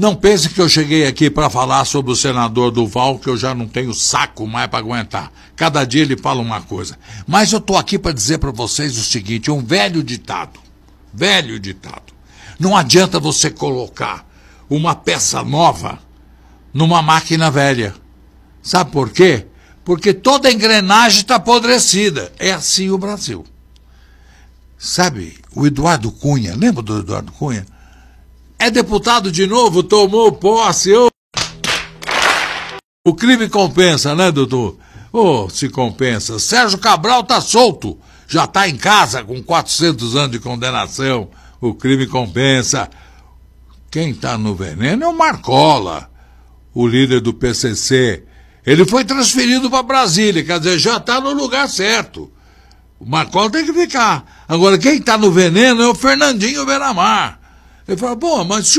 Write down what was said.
Não pense que eu cheguei aqui para falar sobre o senador Duval, que eu já não tenho saco mais para aguentar. Cada dia ele fala uma coisa. Mas eu estou aqui para dizer para vocês o seguinte: um velho ditado. Velho ditado. Não adianta você colocar uma peça nova numa máquina velha. Sabe por quê? Porque toda engrenagem está apodrecida. É assim o Brasil. Sabe, o Eduardo Cunha, lembra do Eduardo Cunha? É deputado de novo, tomou posse. Oh. O crime compensa, né, doutor? Oh, se compensa. Sérgio Cabral tá solto. Já tá em casa com 400 anos de condenação. O crime compensa. Quem tá no veneno é o Marcola, o líder do PCC. Ele foi transferido para Brasília, quer dizer, já tá no lugar certo. O Marcola tem que ficar. Agora, quem tá no veneno é o Fernandinho Beramar. Ele fala, bom, mas